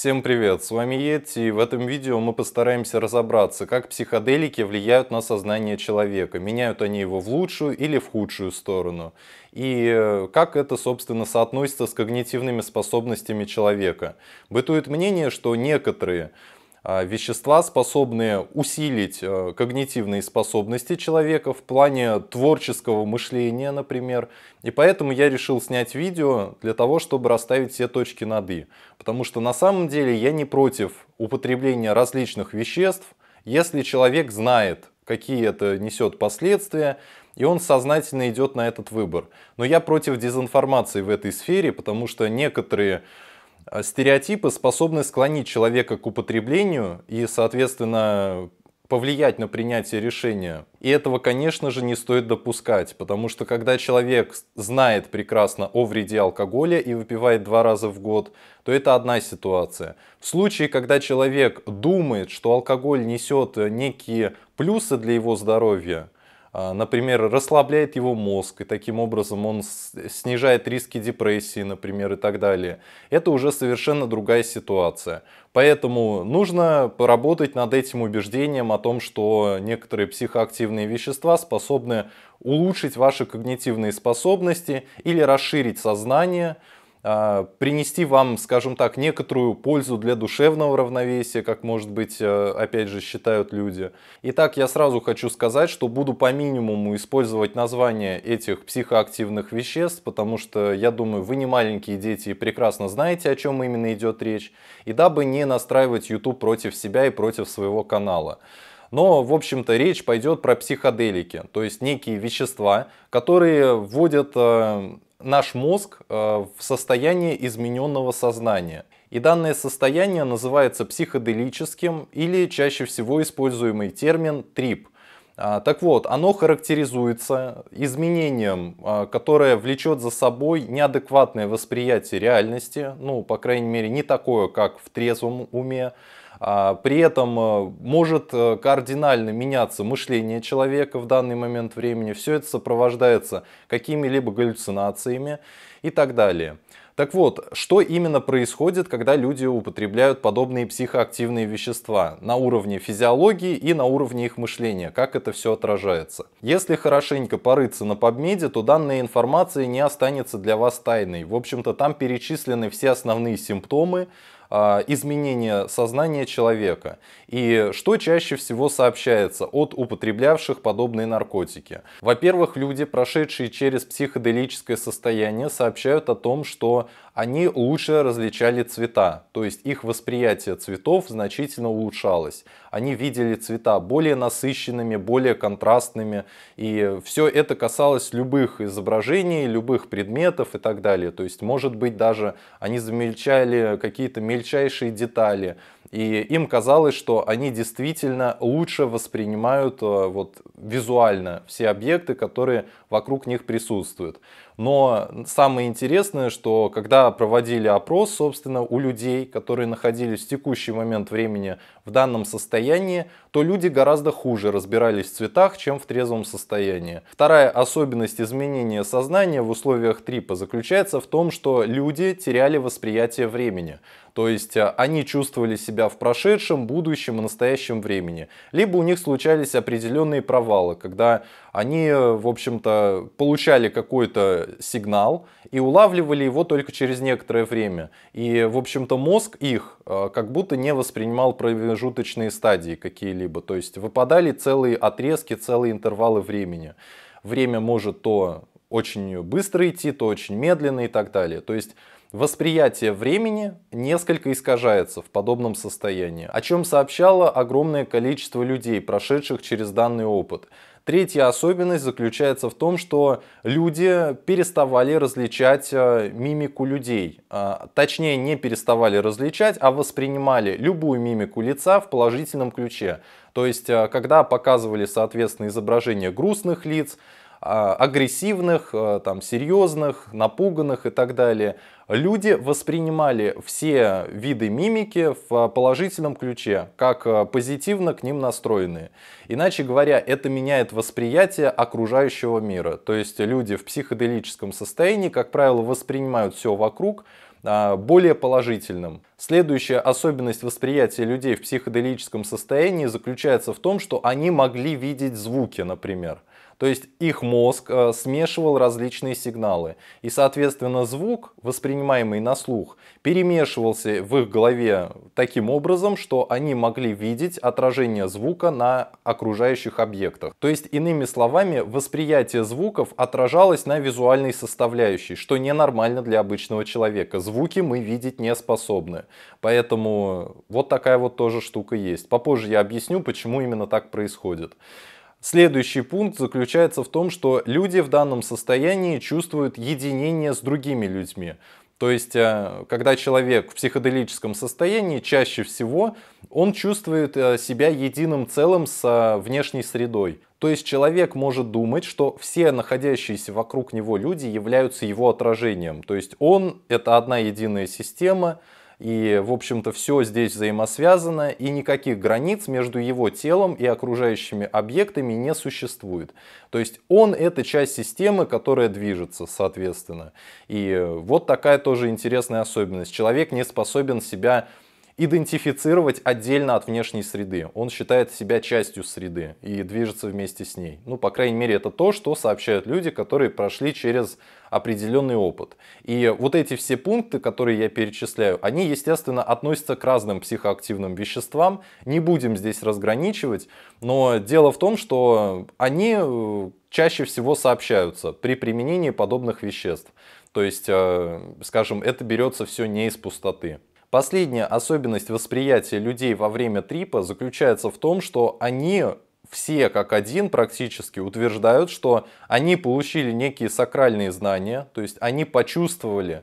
Всем привет, с вами Йети, и в этом видео мы постараемся разобраться, как психоделики влияют на сознание человека, меняют они его в лучшую или в худшую сторону, и э, как это, собственно, соотносится с когнитивными способностями человека. Бытует мнение, что некоторые а, вещества, способные усилить э, когнитивные способности человека в плане творческого мышления, например. И поэтому я решил снять видео для того, чтобы расставить все точки над «и». Потому что на самом деле я не против употребления различных веществ, если человек знает, какие это несет последствия, и он сознательно идет на этот выбор. Но я против дезинформации в этой сфере, потому что некоторые а стереотипы способны склонить человека к употреблению и, соответственно, повлиять на принятие решения. И этого, конечно же, не стоит допускать, потому что когда человек знает прекрасно о вреде алкоголя и выпивает два раза в год, то это одна ситуация. В случае, когда человек думает, что алкоголь несет некие плюсы для его здоровья, а, например, расслабляет его мозг, и таким образом он снижает риски депрессии, например, и так далее. Это уже совершенно другая ситуация. Поэтому нужно поработать над этим убеждением о том, что некоторые психоактивные вещества способны улучшить ваши когнитивные способности или расширить сознание, а, принести вам, скажем так, некоторую пользу для душевного равновесия, как, может быть, э, опять же, считают люди. Итак, я сразу хочу сказать, что буду по минимуму использовать названия этих психоактивных веществ, потому что, я думаю, вы не маленькие дети и прекрасно знаете, о чем именно идет речь, и дабы не настраивать YouTube против себя и против своего канала. Но, в общем-то, речь пойдет про психоделики, то есть некие вещества, которые вводят э, наш мозг э, в состояние измененного сознания. И данное состояние называется психоделическим или чаще всего используемый термин «трип». А, так вот, оно характеризуется изменением, а, которое влечет за собой неадекватное восприятие реальности, ну, по крайней мере, не такое, как в трезвом уме, а, при этом э, может э, кардинально меняться мышление человека в данный момент времени. Все это сопровождается какими-либо галлюцинациями и так далее. Так вот, что именно происходит, когда люди употребляют подобные психоактивные вещества на уровне физиологии и на уровне их мышления, как это все отражается? Если хорошенько порыться на PubMed, то данная информация не останется для вас тайной. В общем-то, там перечислены все основные симптомы, а, изменение сознания человека. И что чаще всего сообщается от употреблявших подобные наркотики? Во-первых, люди, прошедшие через психоделическое состояние, сообщают о том, что они лучше различали цвета, то есть их восприятие цветов значительно улучшалось. Они видели цвета более насыщенными, более контрастными, и все это касалось любых изображений, любых предметов и так далее. То есть, может быть, даже они замельчали какие-то мельчайшие детали, и им казалось, что они действительно лучше воспринимают э, вот, визуально все объекты, которые вокруг них присутствуют. Но самое интересное, что когда проводили опрос, собственно, у людей, которые находились в текущий момент времени в данном состоянии, то люди гораздо хуже разбирались в цветах, чем в трезвом состоянии. Вторая особенность изменения сознания в условиях трипа заключается в том, что люди теряли восприятие времени. То есть э, они чувствовали себя в прошедшем, будущем и настоящем времени. Либо у них случались определенные провалы, когда они, э, в общем-то, получали какой-то сигнал и улавливали его только через некоторое время. И, в общем-то, мозг их э, как будто не воспринимал промежуточные стадии какие-либо. То есть выпадали целые отрезки, целые интервалы времени. Время может то очень быстро идти, то очень медленно и так далее. То есть Восприятие времени несколько искажается в подобном состоянии, о чем сообщало огромное количество людей, прошедших через данный опыт. Третья особенность заключается в том, что люди переставали различать э, мимику людей. Э, точнее, не переставали различать, а воспринимали любую мимику лица в положительном ключе. То есть, э, когда показывали, соответственно, изображение грустных лиц, а, агрессивных, а, там, серьезных, напуганных и так далее. Люди воспринимали все виды мимики в положительном ключе, как а, позитивно к ним настроенные. Иначе говоря, это меняет восприятие окружающего мира. То есть люди в психоделическом состоянии, как правило, воспринимают все вокруг более положительным. Следующая особенность восприятия людей в психоделическом состоянии заключается в том, что они могли видеть звуки, например. То есть их мозг э, смешивал различные сигналы. И, соответственно, звук, воспринимаемый на слух, перемешивался в их голове таким образом, что они могли видеть отражение звука на окружающих объектах. То есть, иными словами, восприятие звуков отражалось на визуальной составляющей, что ненормально для обычного человека. Звуки мы видеть не способны. Поэтому вот такая вот тоже штука есть. Попозже я объясню, почему именно так происходит. Следующий пункт заключается в том, что люди в данном состоянии чувствуют единение с другими людьми. То есть, э, когда человек в психоделическом состоянии, чаще всего он чувствует э, себя единым целым с э, внешней средой. То есть человек может думать, что все находящиеся вокруг него люди являются его отражением. То есть он — это одна единая система, и, в общем-то, все здесь взаимосвязано, и никаких границ между его телом и окружающими объектами не существует. То есть он это часть системы, которая движется, соответственно. И вот такая тоже интересная особенность. Человек не способен себя идентифицировать отдельно от внешней среды. Он считает себя частью среды и движется вместе с ней. Ну, по крайней мере, это то, что сообщают люди, которые прошли через определенный опыт. И вот эти все пункты, которые я перечисляю, они, естественно, относятся к разным психоактивным веществам. Не будем здесь разграничивать, но дело в том, что они э, чаще всего сообщаются при применении подобных веществ. То есть, э, скажем, это берется все не из пустоты. Последняя особенность восприятия людей во время трипа заключается в том, что они все как один практически утверждают, что они получили некие сакральные знания, то есть они почувствовали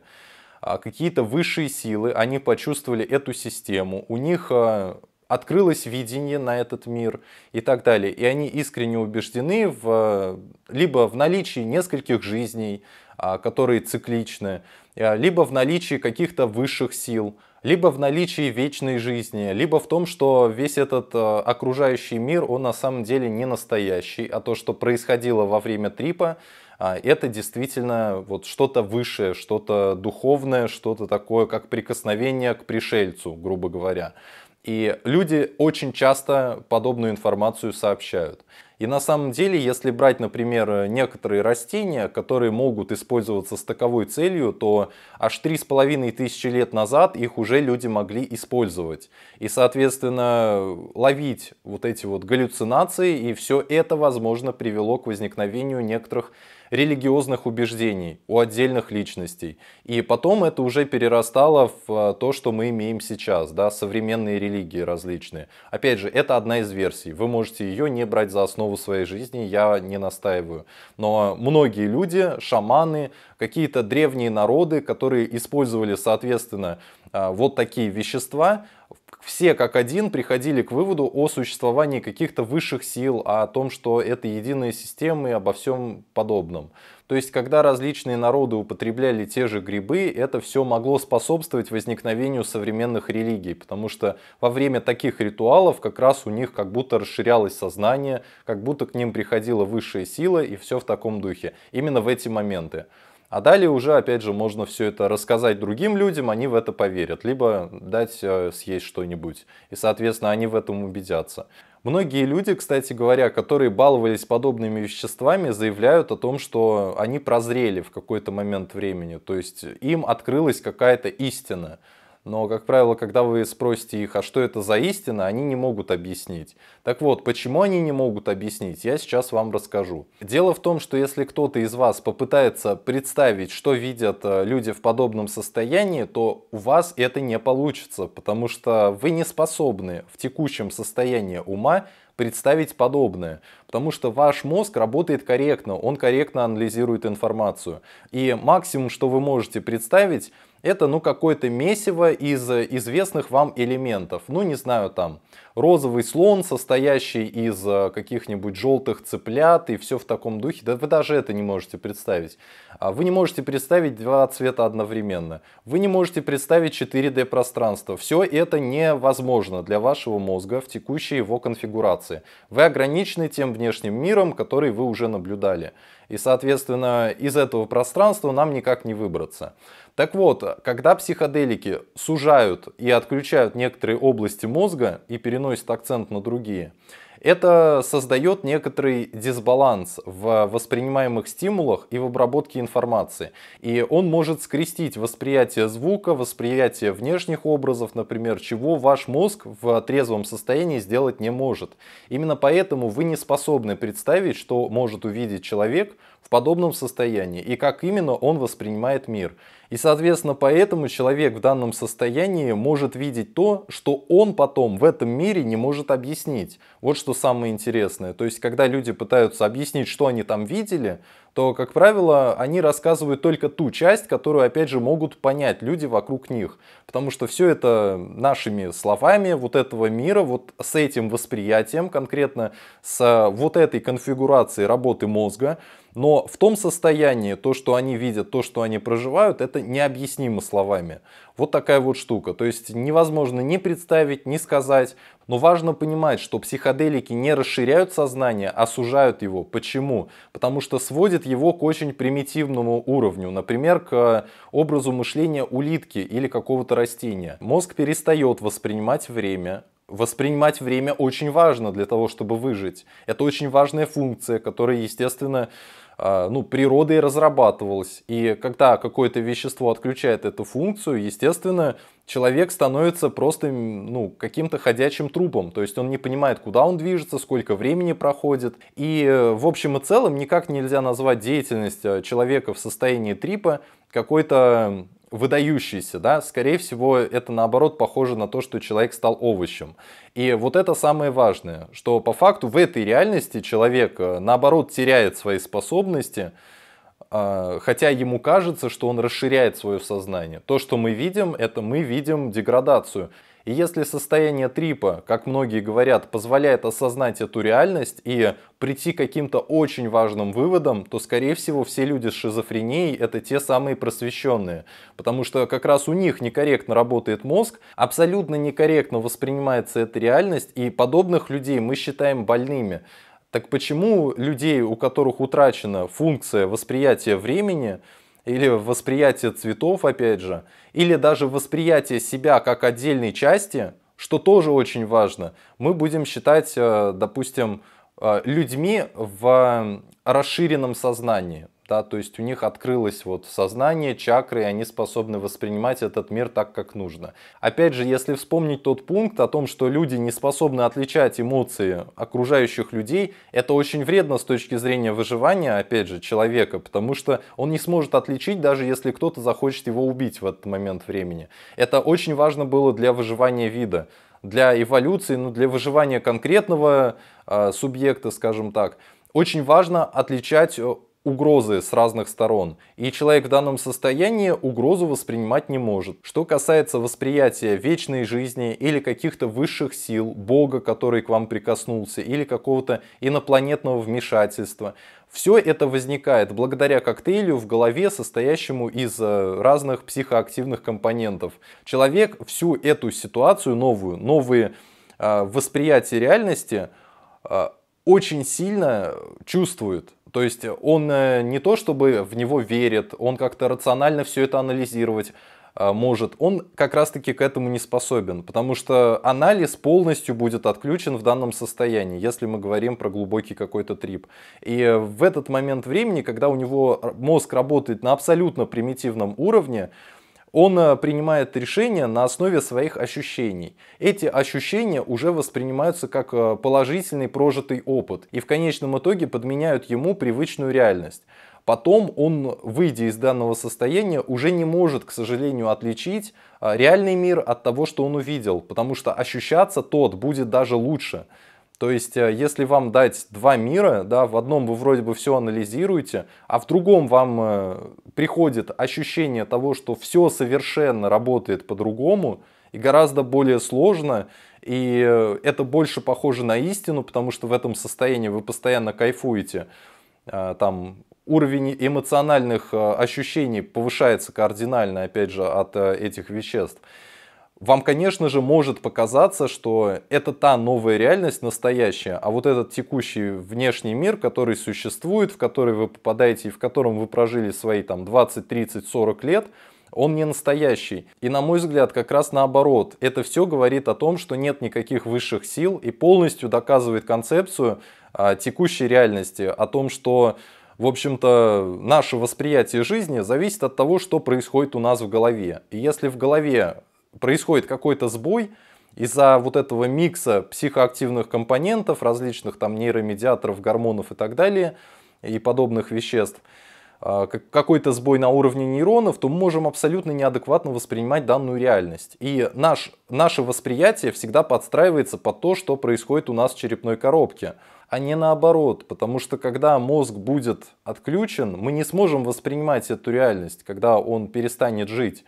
а, какие-то высшие силы, они почувствовали эту систему, у них а, открылось видение на этот мир и так далее. И они искренне убеждены в, а, либо в наличии нескольких жизней, которые цикличны, либо в наличии каких-то высших сил, либо в наличии вечной жизни, либо в том, что весь этот э, окружающий мир, он на самом деле не настоящий, а то, что происходило во время трипа, э, это действительно вот что-то высшее, что-то духовное, что-то такое, как прикосновение к пришельцу, грубо говоря. И люди очень часто подобную информацию сообщают. И на самом деле, если брать, например, некоторые растения, которые могут использоваться с таковой целью, то аж половиной тысячи лет назад их уже люди могли использовать. И, соответственно, ловить вот эти вот галлюцинации, и все это, возможно, привело к возникновению некоторых религиозных убеждений у отдельных личностей. И потом это уже перерастало в э, то, что мы имеем сейчас, да, современные религии различные. Опять же, это одна из версий. Вы можете ее не брать за основу своей жизни, я не настаиваю. Но многие люди, шаманы, какие-то древние народы, которые использовали, соответственно, э, вот такие вещества, все как один приходили к выводу о существовании каких-то высших сил, о том, что это единая система и обо всем подобном. То есть, когда различные народы употребляли те же грибы, это все могло способствовать возникновению современных религий, потому что во время таких ритуалов как раз у них как будто расширялось сознание, как будто к ним приходила высшая сила и все в таком духе, именно в эти моменты. А далее уже, опять же, можно все это рассказать другим людям, они в это поверят, либо дать э, съесть что-нибудь. И, соответственно, они в этом убедятся. Многие люди, кстати говоря, которые баловались подобными веществами, заявляют о том, что они прозрели в какой-то момент времени, то есть им открылась какая-то истина. Но, как правило, когда вы спросите их, а что это за истина, они не могут объяснить. Так вот, почему они не могут объяснить, я сейчас вам расскажу. Дело в том, что если кто-то из вас попытается представить, что видят э, люди в подобном состоянии, то у вас это не получится, потому что вы не способны в текущем состоянии ума представить подобное, потому что ваш мозг работает корректно, он корректно анализирует информацию. И максимум, что вы можете представить, это ну какое-то месиво из э, известных вам элементов. Ну не знаю там розовый слон, состоящий из э, каких-нибудь желтых цыплят и все в таком духе. Да вы даже это не можете представить. А вы не можете представить два цвета одновременно. Вы не можете представить 4D пространство. Все это невозможно для вашего мозга в текущей его конфигурации. Вы ограничены тем внешним миром, который вы уже наблюдали. И, соответственно, из этого пространства нам никак не выбраться. Так вот, когда психоделики сужают и отключают некоторые области мозга и переносят переносит акцент на другие. Это создает некоторый дисбаланс в воспринимаемых стимулах и в обработке информации. И он может скрестить восприятие звука, восприятие внешних образов, например, чего ваш мозг в трезвом состоянии сделать не может. Именно поэтому вы не способны представить, что может увидеть человек в подобном состоянии и как именно он воспринимает мир. И, соответственно, поэтому человек в данном состоянии может видеть то, что он потом в этом мире не может объяснить. Вот что самое интересное. То есть, когда люди пытаются объяснить, что они там видели, то, как правило, они рассказывают только ту часть, которую, опять же, могут понять люди вокруг них. Потому что все это нашими словами вот этого мира, вот с этим восприятием, конкретно с э, вот этой конфигурацией работы мозга, но в том состоянии, то, что они видят, то, что они проживают, это необъяснимо словами. Вот такая вот штука. То есть невозможно ни представить, ни сказать. Но важно понимать, что психоделики не расширяют сознание, а сужают его. Почему? Потому что сводят его к очень примитивному уровню. Например, к э, образу мышления улитки или какого-то растения. Мозг перестает воспринимать время, Воспринимать время очень важно для того, чтобы выжить. Это очень важная функция, которая, естественно, а, ну, природой разрабатывалось. И когда какое-то вещество отключает эту функцию, естественно, человек становится просто ну, каким-то ходячим трупом. То есть он не понимает, куда он движется, сколько времени проходит. И э, в общем и целом никак нельзя назвать деятельность э, человека в состоянии трипа какой-то выдающийся, да, скорее всего, это наоборот похоже на то, что человек стал овощем. И вот это самое важное, что по факту в этой реальности человек э, наоборот теряет свои способности, э, хотя ему кажется, что он расширяет свое сознание. То, что мы видим, это мы видим деградацию. И если состояние трипа, как многие говорят, позволяет осознать эту реальность и прийти к каким-то очень важным выводам, то, скорее всего, все люди с шизофренией – это те самые просвещенные. Потому что как раз у них некорректно работает мозг, абсолютно некорректно воспринимается эта реальность, и подобных людей мы считаем больными. Так почему людей, у которых утрачена функция восприятия времени – или восприятие цветов, опять же, или даже восприятие себя как отдельной части, что тоже очень важно, мы будем считать, э, допустим, э, людьми в расширенном сознании да, то есть у них открылось вот сознание, чакры, и они способны воспринимать этот мир так, как нужно. Опять же, если вспомнить тот пункт о том, что люди не способны отличать эмоции окружающих людей, это очень вредно с точки зрения выживания, опять же, человека, потому что он не сможет отличить, даже если кто-то захочет его убить в этот момент времени. Это очень важно было для выживания вида для эволюции, ну, для выживания конкретного э, субъекта, скажем так, очень важно отличать э, угрозы с разных сторон. И человек в данном состоянии угрозу воспринимать не может. Что касается восприятия вечной жизни или каких-то высших сил, Бога, который к вам прикоснулся, или какого-то инопланетного вмешательства, все это возникает благодаря коктейлю в голове, состоящему из э, разных психоактивных компонентов. Человек всю эту ситуацию новую, новые э, восприятия реальности э, очень сильно чувствует. То есть он э, не то чтобы в него верит, он как-то рационально все это анализировать э, может, он как раз-таки к этому не способен, потому что анализ полностью будет отключен в данном состоянии, если мы говорим про глубокий какой-то трип. И в этот момент времени, когда у него мозг работает на абсолютно примитивном уровне, он э, принимает решения на основе своих ощущений. Эти ощущения уже воспринимаются как э, положительный прожитый опыт и в конечном итоге подменяют ему привычную реальность. Потом он, выйдя из данного состояния, уже не может, к сожалению, отличить э, реальный мир от того, что он увидел, потому что ощущаться тот будет даже лучше. То есть, э, если вам дать два мира, да, в одном вы вроде бы все анализируете, а в другом вам э, приходит ощущение того, что все совершенно работает по-другому и гораздо более сложно, и э, это больше похоже на истину, потому что в этом состоянии вы постоянно кайфуете. Там уровень эмоциональных ощущений повышается кардинально, опять же, от этих веществ вам, конечно же, может показаться, что это та новая реальность настоящая, а вот этот текущий внешний мир, который существует, в который вы попадаете и в котором вы прожили свои там 20, 30, 40 лет, он не настоящий. И на мой взгляд, как раз наоборот, это все говорит о том, что нет никаких высших сил и полностью доказывает концепцию а, текущей реальности, о том, что, в общем-то, наше восприятие жизни зависит от того, что происходит у нас в голове. И если в голове происходит какой-то сбой, из-за вот этого микса психоактивных компонентов, различных там нейромедиаторов, гормонов и так далее, и подобных веществ, а, какой-то сбой на уровне нейронов, то мы можем абсолютно неадекватно воспринимать данную реальность. И наш, наше восприятие всегда подстраивается под то, что происходит у нас в черепной коробке, а не наоборот, потому что когда мозг будет отключен, мы не сможем воспринимать эту реальность, когда он перестанет жить.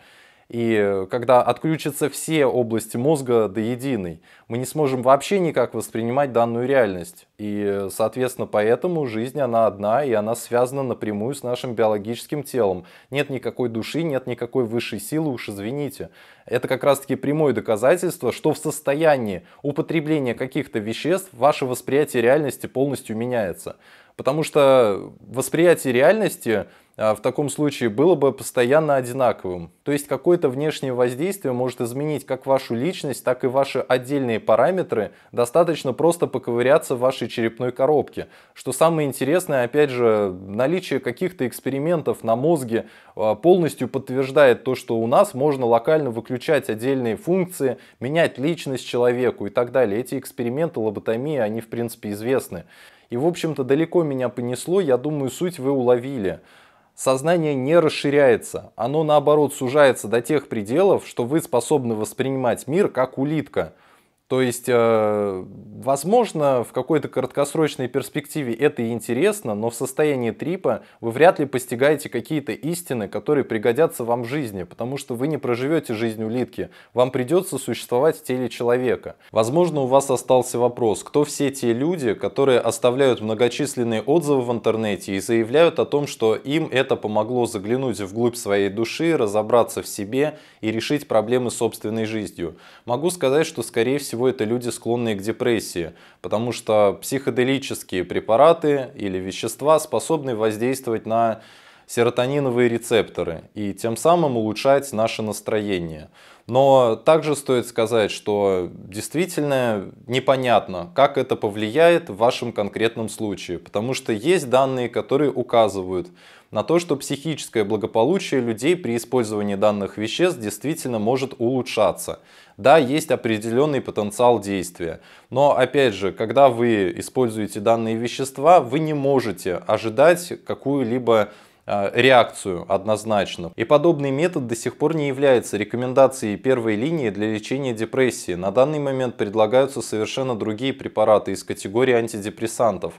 И э, когда отключатся все области мозга до единой, мы не сможем вообще никак воспринимать данную реальность. И, э, соответственно, поэтому жизнь, она одна, и она связана напрямую с нашим биологическим телом. Нет никакой души, нет никакой высшей силы, уж извините. Это как раз-таки прямое доказательство, что в состоянии употребления каких-то веществ ваше восприятие реальности полностью меняется. Потому что восприятие реальности а, в таком случае было бы постоянно одинаковым. То есть какое-то внешнее воздействие может изменить как вашу личность, так и ваши отдельные параметры. Достаточно просто поковыряться в вашей черепной коробке. Что самое интересное, опять же, наличие каких-то экспериментов на мозге а, полностью подтверждает то, что у нас можно локально выключать отдельные функции, менять личность человеку и так далее. Эти эксперименты лоботомии, они в принципе известны. И, в общем-то, далеко меня понесло, я думаю, суть вы уловили. Сознание не расширяется, оно наоборот сужается до тех пределов, что вы способны воспринимать мир как улитка – то есть, э, возможно, в какой-то краткосрочной перспективе это и интересно, но в состоянии трипа вы вряд ли постигаете какие-то истины, которые пригодятся вам в жизни, потому что вы не проживете жизнь улитки, вам придется существовать в теле человека. Возможно, у вас остался вопрос, кто все те люди, которые оставляют многочисленные отзывы в интернете и заявляют о том, что им это помогло заглянуть вглубь своей души, разобраться в себе и решить проблемы собственной жизнью. Могу сказать, что скорее всего всего это люди, склонные к депрессии, потому что психоделические препараты или вещества способны воздействовать на серотониновые рецепторы и тем самым улучшать наше настроение. Но также стоит сказать, что действительно непонятно, как это повлияет в вашем конкретном случае, потому что есть данные, которые указывают на то, что психическое благополучие людей при использовании данных веществ действительно может улучшаться. Да, есть определенный потенциал действия, но опять же, когда вы используете данные вещества, вы не можете ожидать какую-либо Э, реакцию однозначно. И подобный метод до сих пор не является рекомендацией первой линии для лечения депрессии. На данный момент предлагаются совершенно другие препараты из категории антидепрессантов.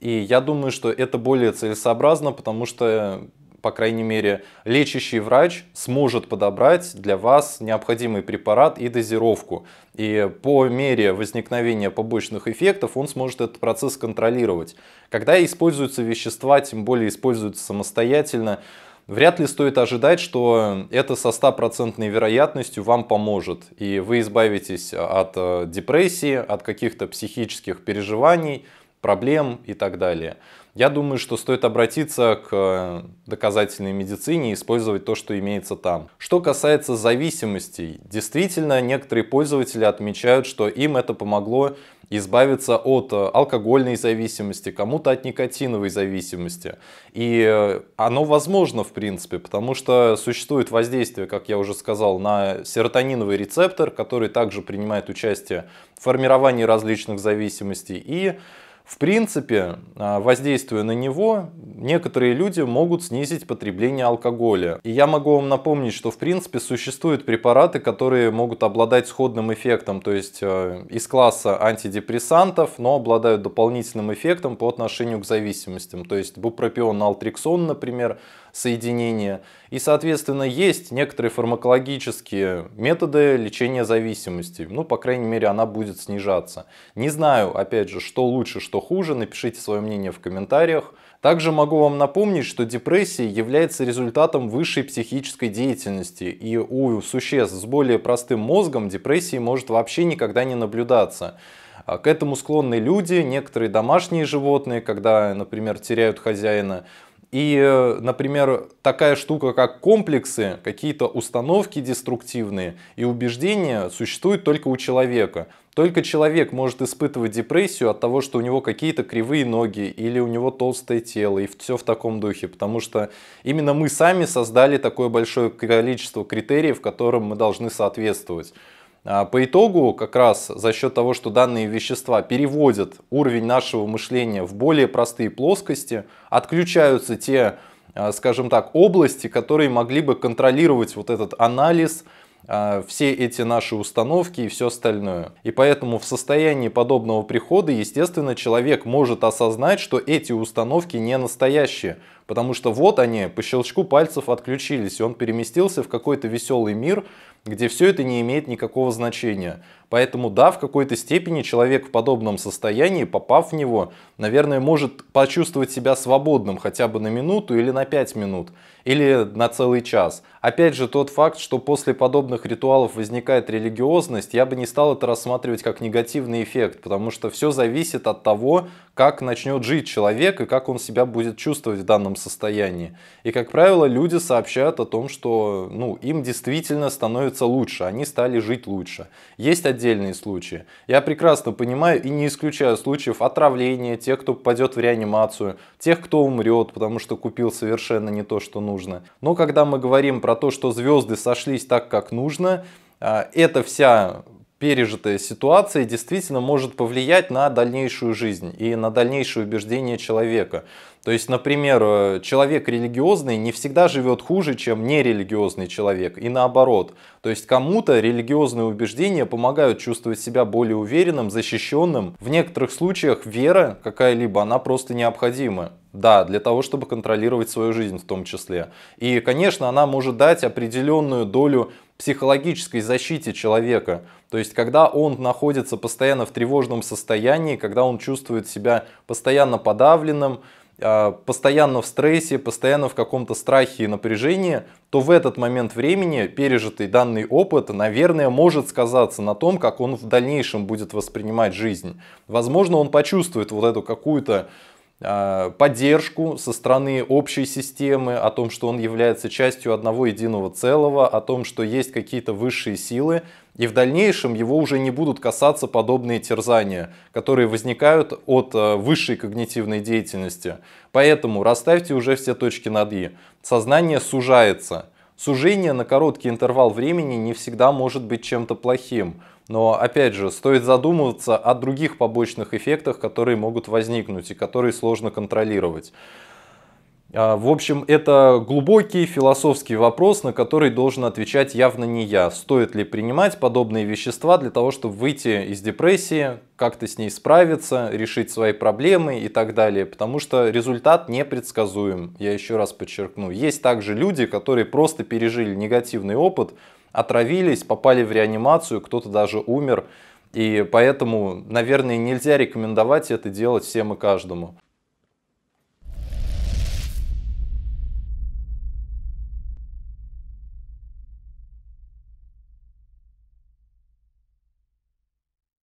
И я думаю, что это более целесообразно, потому что по крайней мере, лечащий врач сможет подобрать для вас необходимый препарат и дозировку. И по мере возникновения побочных эффектов он сможет этот процесс контролировать. Когда используются вещества, тем более используются самостоятельно, вряд ли стоит ожидать, что это со стопроцентной вероятностью вам поможет. И вы избавитесь от э, депрессии, от каких-то психических переживаний, проблем и так далее. Я думаю, что стоит обратиться к э, доказательной медицине и использовать то, что имеется там. Что касается зависимостей, действительно некоторые пользователи отмечают, что им это помогло избавиться от э, алкогольной зависимости, кому-то от никотиновой зависимости. И э, оно возможно, в принципе, потому что существует воздействие, как я уже сказал, на серотониновый рецептор, который также принимает участие в формировании различных зависимостей. И в принципе, а, воздействуя на него, некоторые люди могут снизить потребление алкоголя. И я могу вам напомнить, что в принципе существуют препараты, которые могут обладать сходным эффектом, то есть э, из класса антидепрессантов, но обладают дополнительным эффектом по отношению к зависимостям. То есть бупропион, алтриксон, например, соединения. И, соответственно, есть некоторые фармакологические методы лечения зависимости. Ну, по крайней мере, она будет снижаться. Не знаю, опять же, что лучше, что хуже. Напишите свое мнение в комментариях. Также могу вам напомнить, что депрессия является результатом высшей психической деятельности, и у существ с более простым мозгом депрессии может вообще никогда не наблюдаться. А к этому склонны люди, некоторые домашние животные, когда, например, теряют хозяина, и, э, например, такая штука, как комплексы, какие-то установки деструктивные и убеждения существуют только у человека. Только человек может испытывать депрессию от того, что у него какие-то кривые ноги или у него толстое тело и все в таком духе, потому что именно мы сами создали такое большое количество критериев, которым мы должны соответствовать. А, по итогу, как раз за счет того, что данные вещества переводят уровень нашего мышления в более простые плоскости, отключаются те, а, скажем так, области, которые могли бы контролировать вот этот анализ, а, все эти наши установки и все остальное. И поэтому в состоянии подобного прихода, естественно, человек может осознать, что эти установки не настоящие, Потому что вот они, по щелчку пальцев отключились, и он переместился в какой-то веселый мир, где все это не имеет никакого значения. Поэтому да, в какой-то степени человек в подобном состоянии, попав в него, наверное, может почувствовать себя свободным хотя бы на минуту или на пять минут, или на целый час. Опять же, тот факт, что после подобных ритуалов возникает религиозность, я бы не стал это рассматривать как негативный эффект, потому что все зависит от того, как начнет жить человек и как он себя будет чувствовать в данном состоянии. И, как правило, люди сообщают о том, что ну, им действительно становится лучше, они стали жить лучше. Есть отдельные случаи. Я прекрасно понимаю и не исключаю случаев отравления, тех, кто попадет в реанимацию, тех, кто умрет, потому что купил совершенно не то, что нужно. Но когда мы говорим про то, что звезды сошлись так, как нужно, а, эта вся пережитая ситуация действительно может повлиять на дальнейшую жизнь и на дальнейшее убеждение человека. То есть, например, э, человек религиозный не всегда живет хуже, чем нерелигиозный человек, и наоборот. То есть кому-то религиозные убеждения помогают чувствовать себя более уверенным, защищенным. В некоторых случаях вера какая-либо, она просто необходима. Да, для того, чтобы контролировать свою жизнь в том числе. И, конечно, она может дать определенную долю психологической защите человека. То есть, когда он находится постоянно в тревожном состоянии, когда он чувствует себя постоянно подавленным, а, постоянно в стрессе, постоянно в каком-то страхе и напряжении, то в этот момент времени пережитый данный опыт, наверное, может сказаться на том, как он в дальнейшем будет воспринимать жизнь. Возможно, он почувствует вот эту какую-то а, поддержку со стороны общей системы, о том, что он является частью одного единого целого, о том, что есть какие-то высшие силы, и в дальнейшем его уже не будут касаться подобные терзания, которые возникают от э, высшей когнитивной деятельности. Поэтому расставьте уже все точки над «и». Сознание сужается. Сужение на короткий интервал времени не всегда может быть чем-то плохим. Но опять же, стоит задумываться о других побочных эффектах, которые могут возникнуть и которые сложно контролировать. А, в общем, это глубокий философский вопрос, на который должен отвечать явно не я. Стоит ли принимать подобные вещества для того, чтобы выйти из депрессии, как-то с ней справиться, решить свои проблемы и так далее. Потому что результат непредсказуем, я еще раз подчеркну. Есть также люди, которые просто пережили негативный опыт, отравились, попали в реанимацию, кто-то даже умер. И поэтому, наверное, нельзя рекомендовать это делать всем и каждому.